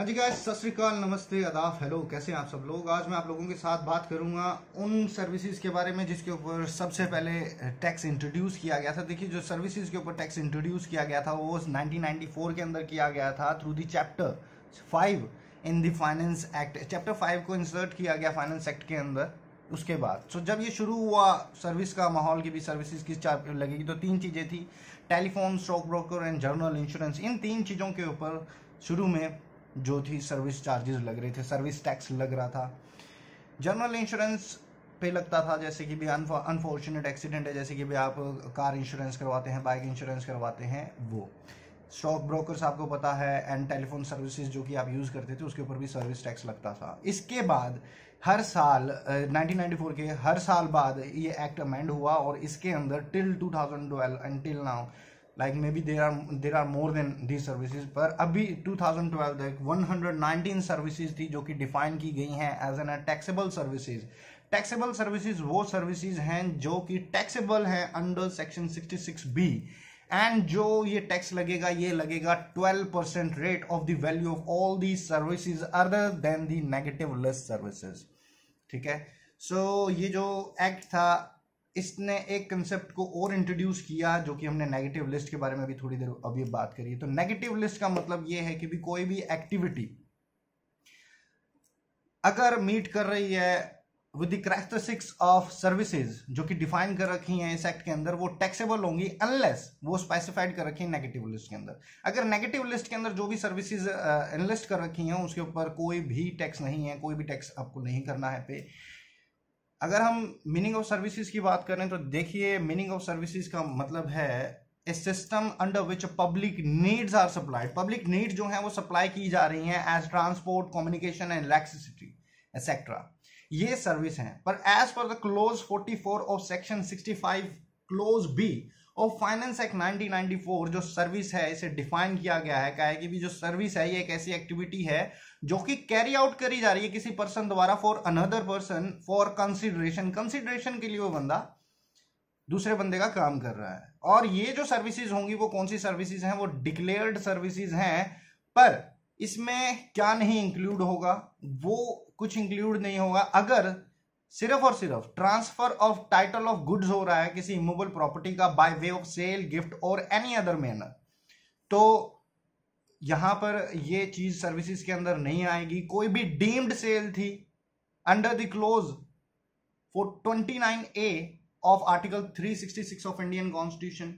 हाँ जी गाय सत श्रीकाल नमस्ते अदाफ हेलो कैसे हैं आप सब लोग आज मैं आप लोगों के साथ बात करूंगा उन सर्विसेज के बारे में जिसके ऊपर सबसे पहले टैक्स इंट्रोड्यूस किया गया था देखिए जो सर्विसेज के ऊपर टैक्स इंट्रोड्यूस किया गया था वो 1994 के अंदर किया गया था through the chapter five in the finance act chapter five को इंसर्ट किया गया फाइनेंस एक्ट के अंदर उसके बाद सो so, जब ये शुरू हुआ सर्विस का माहौल की भी सर्विसेज की लगेगी तो तीन चीज़ें थी telephone stock broker and journal insurance इन तीन चीज़ों के ऊपर शुरू में जो थी सर्विस चार्जेस लग रहे थे सर्विस टैक्स लग रहा था जनरल इंश्योरेंस पे लगता था जैसे कि भी अनफॉर्चुनेट एक्सीडेंट है जैसे कि भी आप कार इंश्योरेंस करवाते हैं बाइक इंश्योरेंस करवाते हैं वो स्टॉक ब्रोकर्स आपको पता है एंड टेलीफोन सर्विसेज जो कि आप यूज़ करते थे उसके ऊपर भी सर्विस टैक्स लगता था इसके बाद हर साल uh, 1994 के हर साल बाद ये एक्ट अमेंड हुआ और इसके अंदर till 2012 and till now like may be there are there are more than the services पर अभी 2012 तक 119 सर्विसेज थी जो कि डिफाइन की गई हैं as an taxable services taxable services वो सर्विसज हैं जो कि टैक्सेबल हैं under section sixty six B and जो ये टैक्स लगेगा ये लगेगा twelve percent rate of the value of all the services other than the negative list services ठीक है सो so, ये जो एक्ट था इसने एक कंसेप्ट को और इंट्रोड्यूस किया जो कि हमने नेगेटिव लिस्ट के बारे में भी थोड़ी देर अभी बात करी तो नेगेटिव लिस्ट का मतलब यह है कि भी कोई भी एक्टिविटी अगर मीट कर रही है विद द ऑफ सर्विसेज जो कि डिफाइन कर रखी हैं इस एक्ट के अंदर वो टैक्सेबल होंगी अनलेस वो स्पेसिफाइड कर रखी है नेगेटिव लिस्ट के अंदर अगर नेगेटिव लिस्ट के अंदर जो भी सर्विसेज एनलिस्ट uh, कर रखी हैं उसके ऊपर कोई भी टैक्स नहीं है कोई भी टैक्स आपको नहीं करना है पे अगर हम मीनिंग ऑफ सर्विसेज की बात करें तो देखिए मीनिंग ऑफ सर्विसेज का मतलब है a system under which public needs are supplied public need जो है वो सप्लाई की जा रही हैं as transport communication and electricity etcetera ये सर्विस हैं पर as per the clause 44 of section 65 clause B और फाइनेंस एक्ट 1994 जो सर्विस है इसे डिफाइन किया गया है कहे कि भी जो सर्विस है ये एक ऐसी एक्टिविटी है जो कि कैरी आउट करी जा रही है किसी पर्सन द्वारा for another person for consideration consideration के लिए वो बंदा दूसरे बंदे का काम कर रहा है और ये जो सर्विसेज होंगी वो कौन सी सर्विसेज हैं वो डिक्लेयर्ड सर्विसेज हैं पर इसमें क्या नहीं इंक्लूड होगा वो कुछ इंक्लूड नहीं होगा अगर सिर्फ और सिर्फ transfer of title of goods हो रहा है किसी इमोबल प्रॉपर्टी का by way of sale gift और एनी अदर मैनर तो यहां पर ये चीज सर्विसेज के अंदर नहीं आएगी कोई भी डीम्ड सेल थी under the clause four twenty nine A of article three sixty six of Indian constitution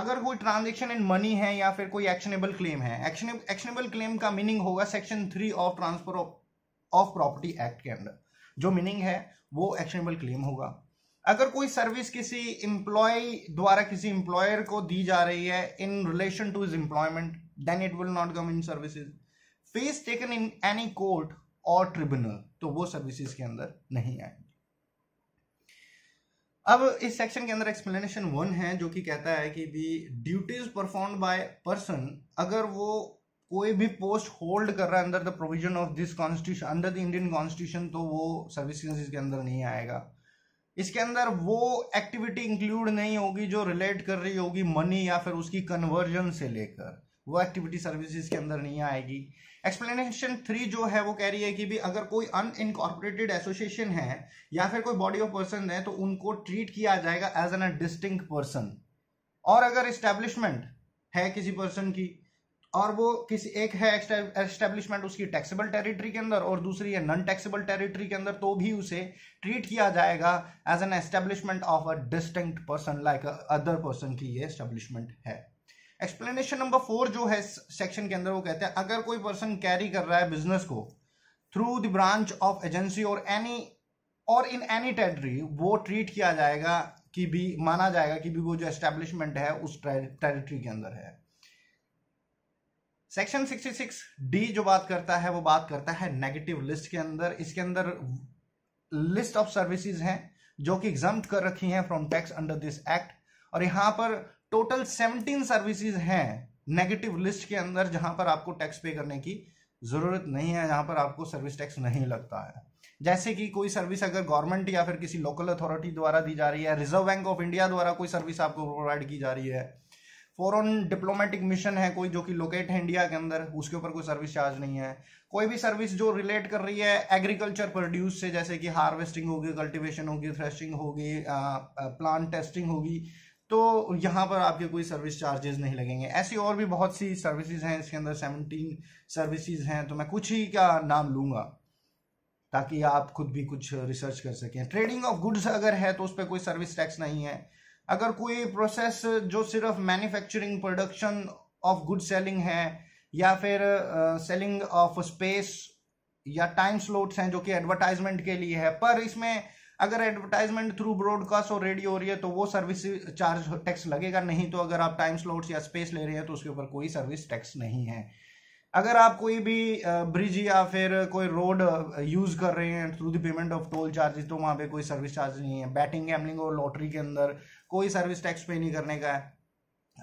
अगर कोई ट्रांजेक्शन इन मनी है या फिर कोई एक्शनेबल क्लेम है एक्शनेबल क्लेम का मीनिंग होगा section three of transfer of property act के अंदर जो मीनिंग है वो एक्शनबल क्लेम होगा अगर कोई सर्विस किसी इंप्लॉय द्वारा किसी इंप्लॉयर को दी जा रही है in relation to his employment then it will not come in services fees taken in any court और ट्रिब्यूनल तो वो सर्विसेज के अंदर नहीं आएंगे अब इस सेक्शन के अंदर एक्सप्लेनेशन वन है जो कि कहता है कि the duties perform by person अगर वो कोई भी पोस्ट होल्ड कर रहा है अंदर the provision of this constitution under the Indian constitution तो वो सर्विस के अंदर नहीं आएगा इसके अंदर वो एक्टिविटी इंक्लूड नहीं होगी जो रिलेट कर रही होगी मनी या फिर उसकी कन्वर्जन से लेकर वो एक्टिविटी सर्विसेज के अंदर नहीं आएगी एक्सप्लेनेशन थ्री जो है वो कह रही है कि भी अगर कोई अन इनकॉर्पोरेटेड एसोसिएशन है या फिर कोई बॉडी ऑफ पर्सन है तो उनको ट्रीट किया जाएगा एज एन डिस्टिंग पर्सन और अगर इस्टेब्लिशमेंट है किसी पर्सन की और वो किसी एक है एस्टेब्लिशमेंट उसकी टैक्सेबल टेरिटरी के अंदर और दूसरी है नॉन टैक्सेबल टेरिटरी के अंदर तो भी उसे ट्रीट किया जाएगा as an establishment of a distinct person like other person की ये एस्टेब्लिशमेंट है एक्सप्लेनेशन नंबर फोर जो है सेक्शन के अंदर वो कहते हैं अगर कोई पर्सन कैरी कर रहा है बिजनेस को through the branch of agency और एनी और इन एनी टेरिटरी वो ट्रीट किया जाएगा कि भी माना जाएगा कि भी वो जो एस्टेब्लिशमेंट है उस टेरिटरी के अंदर है सेक्शन 66 डी जो बात करता है वो बात करता है नेगेटिव लिस्ट के अंदर इसके अंदर लिस्ट ऑफ सर्विसेज हैं जो कि एग्जाम कर रखी हैं from tax under this act और यहाँ पर टोटल 17 सर्विसेज हैं नेगेटिव लिस्ट के अंदर जहां पर आपको टैक्स पे करने की जरूरत नहीं है जहां पर आपको सर्विस टैक्स नहीं लगता है जैसे कि कोई सर्विस अगर गवर्नमेंट या फिर किसी लोकल अथॉरिटी द्वारा दी जा रही है रिजर्व बैंक ऑफ इंडिया द्वारा कोई सर्विस आपको प्रोवाइड की जा रही है फॉरन डिप्लोमेटिक मिशन है कोई जो कि लोकेट है इंडिया के अंदर उसके ऊपर कोई सर्विस चार्ज नहीं है कोई भी सर्विस जो रिलेट कर रही है एग्रीकल्चर प्रोड्यूस से जैसे कि हार्वेस्टिंग होगी कल्टिवेशन होगी थ्रेशिंग होगी प्लांट टेस्टिंग होगी तो यहाँ पर आपके कोई सर्विस चार्जेस नहीं लगेंगे ऐसी और भी बहुत सी सर्विसेज हैं इसके अंदर सेवनटीन सर्विसेज हैं तो मैं कुछ ही का नाम लूँगा ताकि आप खुद भी कुछ रिसर्च कर सकें ट्रेडिंग ऑफ गुड्स अगर है तो उस पर कोई सर्विस टैक्स नहीं है अगर कोई प्रोसेस जो सिर्फ manufacturing production of good selling है या फिर सेलिंग ऑफ स्पेस या टाइम स्लोट्स हैं जो कि एडवर्टाइजमेंट के लिए है पर इसमें अगर एडवर्टाइजमेंट थ्रू ब्रॉडकास्ट और रेडियो हो रही है तो वो सर्विस चार्ज टैक्स लगेगा नहीं तो अगर आप टाइम स्लॉट्स या स्पेस ले रहे हैं तो उसके ऊपर कोई सर्विस टैक्स नहीं है अगर आप कोई भी ब्रिज या फिर कोई रोड यूज कर रहे हैं through the payment of toll charges तो वहाँ पे कोई सर्विस चार्ज नहीं है बैटिंग गैमलिंग और लॉटरी के अंदर कोई सर्विस टैक्स पे नहीं करने का है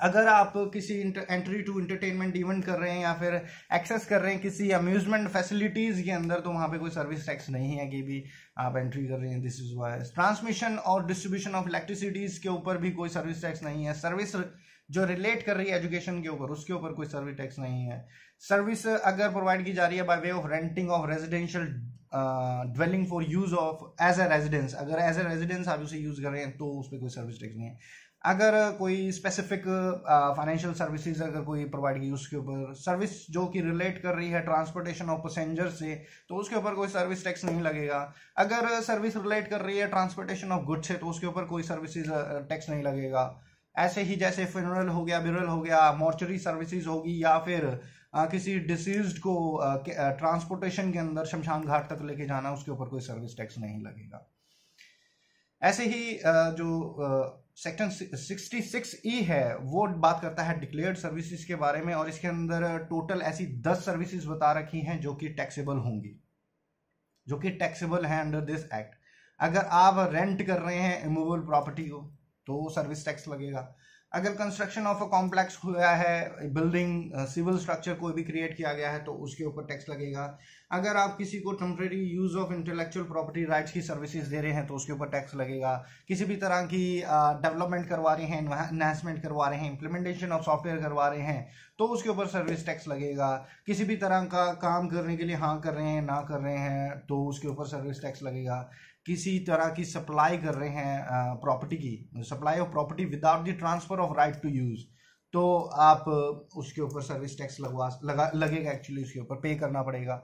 अगर आप किसी एंट्री टू इंटरटेनमेंट इवेंट कर रहे हैं या फिर एक्सेस कर रहे हैं किसी अम्यूजमेंट फैसिलिटीज़ के अंदर तो वहां पे कोई सर्विस टैक्स नहीं है कि भी आप एंट्री कर रहे हैं दिस इज वाइज ट्रांसमिशन और डिस्ट्रीब्यूशन ऑफ इलेक्ट्रिसिटीज़ के ऊपर भी कोई सर्विस टैक्स नहीं है सर्विस जो रिलेट कर रही है एजुकेशन के ऊपर उसके ऊपर कोई सर्विस टैक्स नहीं है सर्विस अगर प्रोवाइड की जा रही है by way of renting of residential dwelling for use of as a residence अगर एज ए रेजिडेंस आप उसे यूज कर रहे हैं तो उस पर कोई सर्विस टैक्स नहीं है अगर कोई स्पेसिफिक फाइनेंशियल सर्विसेज अगर कोई प्रोवाइड की उसके ऊपर सर्विस जो कि रिलेट कर रही है ट्रांसपोर्टेशन ऑफ पैसेंजर से तो उसके ऊपर कोई सर्विस टैक्स नहीं लगेगा अगर सर्विस रिलेट कर रही है ट्रांसपोर्टेशन ऑफ गुड से तो उसके ऊपर कोई सर्विसेज टैक्स uh, नहीं लगेगा ऐसे ही जैसे फिनरल हो गया बिरल हो गया मॉर्चरी सर्विसेज होगी या फिर आ, किसी डिसीज को ट्रांसपोर्टेशन के अंदर शमशान घाट तक लेके जाना उसके ऊपर कोई सर्विस टैक्स नहीं लगेगा ऐसे ही आ, जो सेक्शन सिक्सटी सिक्स ई है वो बात करता है डिक्लेयर्ड सर्विसेज के बारे में और इसके अंदर टोटल ऐसी दस सर्विसेज बता रखी हैं जो कि टैक्सेबल होंगी जो कि टैक्सेबल है अंडर दिस एक्ट अगर आप रेंट कर रहे हैं इमूवेबल प्रॉपर्टी को तो सर्विस टैक्स लगेगा अगर कंस्ट्रक्शन ऑफ अ कॉम्प्लेक्स हुआ है बिल्डिंग सिविल स्ट्रक्चर कोई भी क्रिएट किया गया है तो उसके ऊपर टैक्स लगेगा अगर आप किसी को temporary use of intellectual property rights की सर्विसेज दे रहे हैं तो उसके ऊपर टैक्स लगेगा किसी भी तरह की डेवलपमेंट करवा रहे हैं इन्हांसमेंट करवा रहे हैं इंप्लीमेंटेशन ऑफ सॉफ्टवेयर करवा रहे हैं तो उसके ऊपर सर्विस टैक्स लगेगा किसी भी तरह का काम करने के लिए हाँ कर रहे हैं ना कर रहे हैं तो उसके ऊपर सर्विस टैक्स लगेगा किसी तरह की सप्लाई कर रहे हैं प्रॉपर्टी की supply of property without the transfer of right to use तो आप उसके ऊपर सर्विस टैक्स लगवा लगा लगेगा एक्चुअली उसके ऊपर पे करना पड़ेगा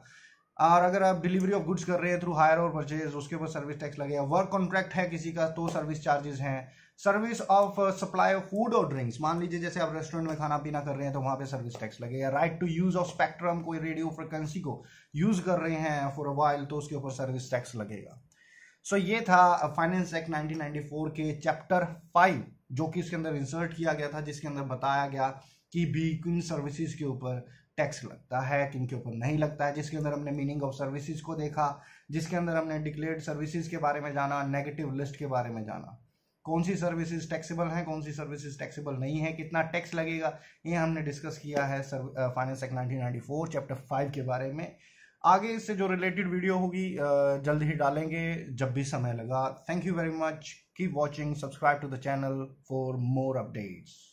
और अगर आप डिलीवरी ऑफ गुड्स कर रहे हैं थ्रू हायर और परचेज उसके ऊपर सर्विस टैक्स लगेगा वर्क कॉन्ट्रैक्ट है किसी का तो सर्विस चार्जेस हैं service of supply of food और ड्रिंक्स मान लीजिए जैसे आप रेस्टोरेंट में खाना पीना कर रहे हैं तो वहां पे सर्विस टैक्स लगेगा right to use of spectrum कोई रेडियो फ्रिक्वेंसी को यूज कर रहे हैं फॉर अ वाइल तो उसके ऊपर सर्विस टैक्स लगेगा सो so, ये था फाइनेंस एक्ट नाइनटीन के चैप्टर फाइव जो कि इसके अंदर इंसर्ट किया गया था जिसके अंदर बताया गया कि बी किन सर्विसेज के ऊपर टैक्स लगता है किन के ऊपर नहीं लगता है जिसके अंदर हमने मीनिंग ऑफ सर्विसेज को देखा जिसके अंदर हमने डिक्लेयर्ड सर्विसेज के बारे में जाना नेगेटिव लिस्ट के बारे में जाना कौन सी सर्विसेज टैक्सेबल हैं कौन सी सर्विसेज टैक्सेबल नहीं है कितना टैक्स लगेगा ये हमने डिस्कस किया है फाइनेंस एक्ट 1994 चैप्टर फाइव के बारे में आगे इससे जो रिलेटेड वीडियो होगी जल्द ही डालेंगे जब भी समय लगा thank you very much keep watching subscribe to the channel for more updates